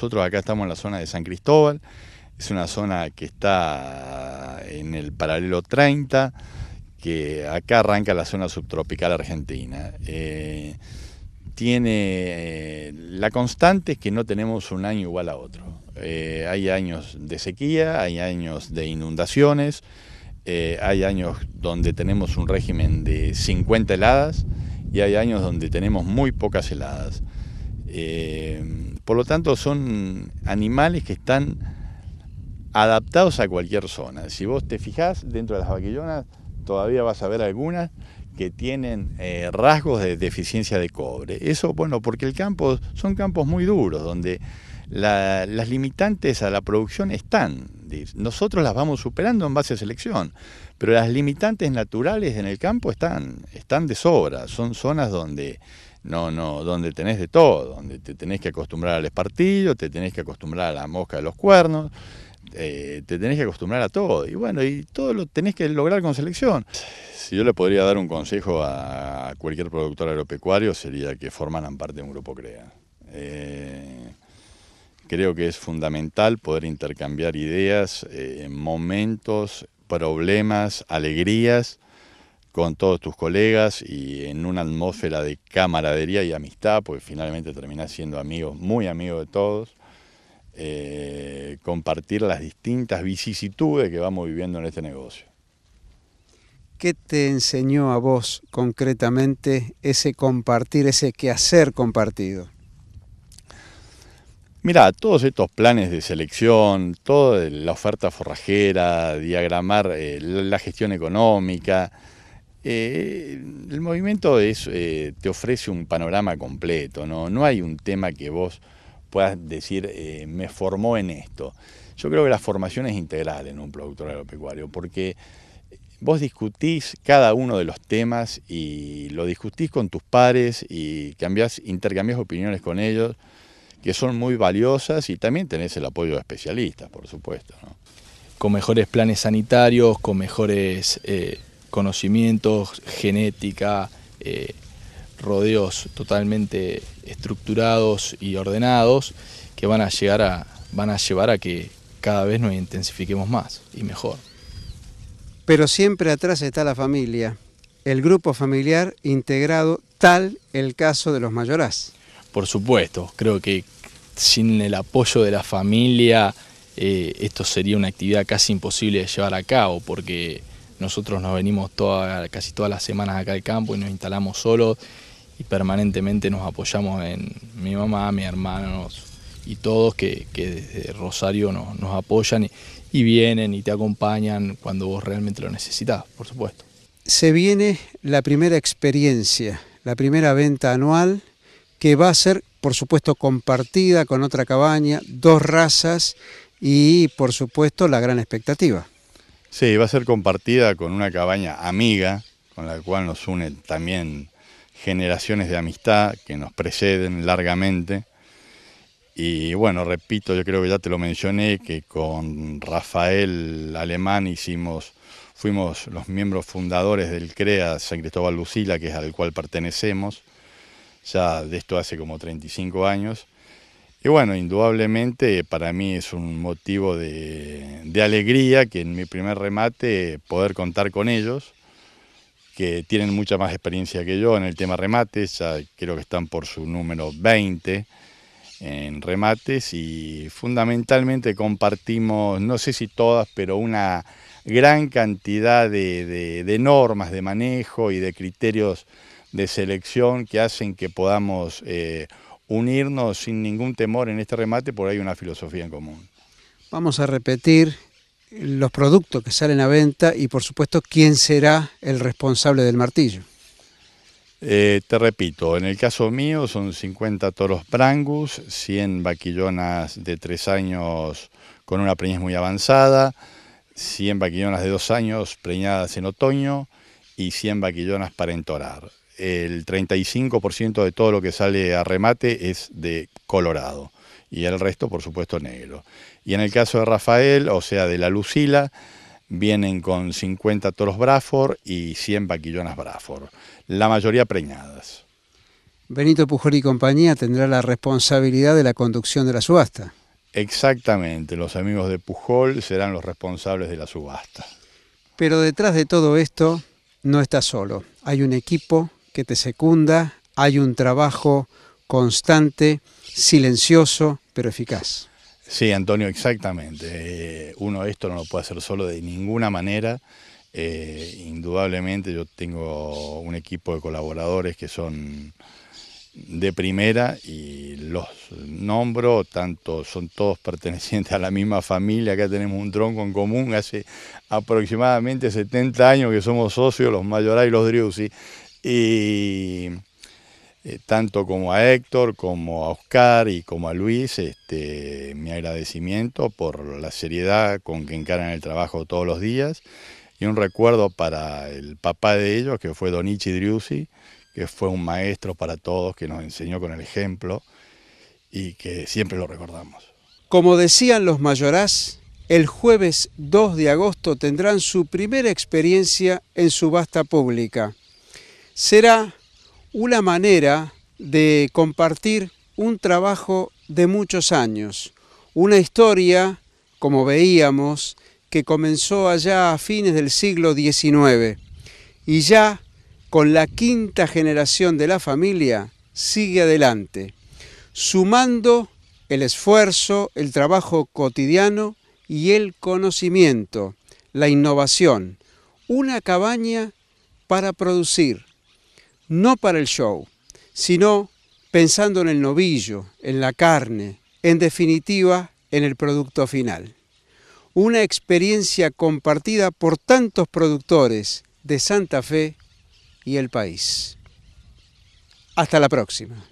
Nosotros acá estamos en la zona de San Cristóbal, es una zona que está en el paralelo 30, que acá arranca la zona subtropical argentina. Eh, tiene eh, la constante es que no tenemos un año igual a otro. Eh, hay años de sequía, hay años de inundaciones, hay años donde tenemos un régimen de 50 heladas y hay años donde tenemos muy pocas heladas. Por lo tanto, son animales que están adaptados a cualquier zona. Si vos te fijás, dentro de las vaquillonas todavía vas a ver algunas que tienen eh, rasgos de deficiencia de cobre. Eso, bueno, porque el campo son campos muy duros, donde las limitantes a la producción están. Nosotros las vamos superando en base a selección, pero las limitantes naturales en el campo están, están de sobra. Son zonas donde no, no, donde tenés de todo, donde te tenés que acostumbrar al espartillo, te tenés que acostumbrar a la mosca de los cuernos, eh, te tenés que acostumbrar a todo. Y bueno, y todo lo tenés que lograr con selección. Si yo le podría dar un consejo a cualquier productor agropecuario sería que formaran parte de un grupo CREA. Eh, creo que es fundamental poder intercambiar ideas, eh, momentos, problemas, alegrías con todos tus colegas y en una atmósfera de camaradería y amistad, porque finalmente terminás siendo amigo, muy amigo de todos, eh, compartir las distintas vicisitudes que vamos viviendo en este negocio. ¿Qué te enseñó a vos concretamente ese compartir, ese quehacer compartido? Mirá, todos estos planes de selección, toda la oferta forrajera, diagramar eh, la gestión económica, eh, el movimiento eh, te ofrece un panorama completo, ¿no? hay un tema que vos puedas decir eh, me formó en esto. Yo creo que la formación es integral en un productor agropecuario porque vos discutís cada uno de los temas y lo discutís con tus pares y cambiás, intercambiás opiniones con ellos que son muy valiosas y también tenés el apoyo de especialistas, por supuesto. Con mejores planes sanitarios, con mejores conocimientos, genética, eh, rodeos totalmente estructurados y ordenados que van a, llegar a, van a llevar a que cada vez nos intensifiquemos más y mejor. Pero siempre atrás está la familia, el grupo familiar integrado, tal el caso de los mayorás. Por supuesto, creo que sin el apoyo de la familia eh, esto sería una actividad casi imposible de llevar a cabo porque nosotros nos venimos casi todas las semanas acá al campo y nos instalamos solos y permanentemente nos apoyamos en mi mamá, mis hermanos y todos que, desde Rosario nos, apoyan y, y vienen y te acompañan cuando vos realmente lo necesitas, por supuesto. Se viene la primera experiencia, la primera venta anual que va a ser, por supuesto, compartida con otra cabaña, dos razas y, por supuesto, la gran expectativa. Sí, va a ser compartida con una cabaña amiga, con la cual nos unen también generaciones de amistad que nos preceden largamente. Y bueno, repito, yo creo que ya te lo mencioné, que con Rafael Alemán hicimos, fuimos los miembros fundadores del CREA San Cristóbal Lucila, que es al cual pertenecemos, ya de esto hace como 35 años. Y bueno, indudablemente para mí es un motivo de, alegría que en mi primer remate poder contar con ellos, que tienen mucha más experiencia que yo en el tema remates, ya creo que están por su número 20 en remates y fundamentalmente compartimos, no sé si todas, pero una gran cantidad de, normas de manejo y de criterios de selección que hacen que podamos... Eh, unirnos sin ningún temor en este remate, por ahí una filosofía en común. Vamos a repetir los productos que salen a venta y por supuesto quién será el responsable del martillo. Eh, te repito, en el caso mío son 50 toros prangus, 100 vaquillonas de 3 años con una preñez muy avanzada, 100 vaquillonas de 2 años preñadas en otoño y 100 vaquillonas para entorar el 35% de todo lo que sale a remate es de Colorado y el resto, por supuesto, negro. Y en el caso de Rafael, o sea, de la Lucila, vienen con 50 toros Braford y 100 vaquillonas Braford, la mayoría preñadas. Benito Pujol y compañía tendrá la responsabilidad de la conducción de la subasta. Exactamente, los amigos de Pujol serán los responsables de la subasta. Pero detrás de todo esto no está solo, hay un equipo que te secunda, hay un trabajo constante, silencioso, pero eficaz. Sí, Antonio, exactamente. Eh, uno esto no lo puede hacer solo de ninguna manera. Eh, indudablemente yo tengo un equipo de colaboradores que son de primera y los nombro, tanto son todos pertenecientes a la misma familia, acá tenemos un tronco en común, hace aproximadamente 70 años que somos socios, los Mayorá y los Driussi, y eh, tanto como a Héctor, como a Oscar y como a Luis, este, mi agradecimiento por la seriedad con que encaran el trabajo todos los días. Y un recuerdo para el papá de ellos, que fue Donichi Driussi, que fue un maestro para todos, que nos enseñó con el ejemplo y que siempre lo recordamos. Como decían los mayoraz, el jueves 2 de agosto tendrán su primera experiencia en subasta pública será una manera de compartir un trabajo de muchos años, una historia, como veíamos, que comenzó allá a fines del siglo XIX y ya con la quinta generación de la familia sigue adelante, sumando el esfuerzo, el trabajo cotidiano y el conocimiento, la innovación, una cabaña para producir no para el show, sino pensando en el novillo, en la carne, en definitiva, en el producto final. Una experiencia compartida por tantos productores de Santa Fe y el país. Hasta la próxima.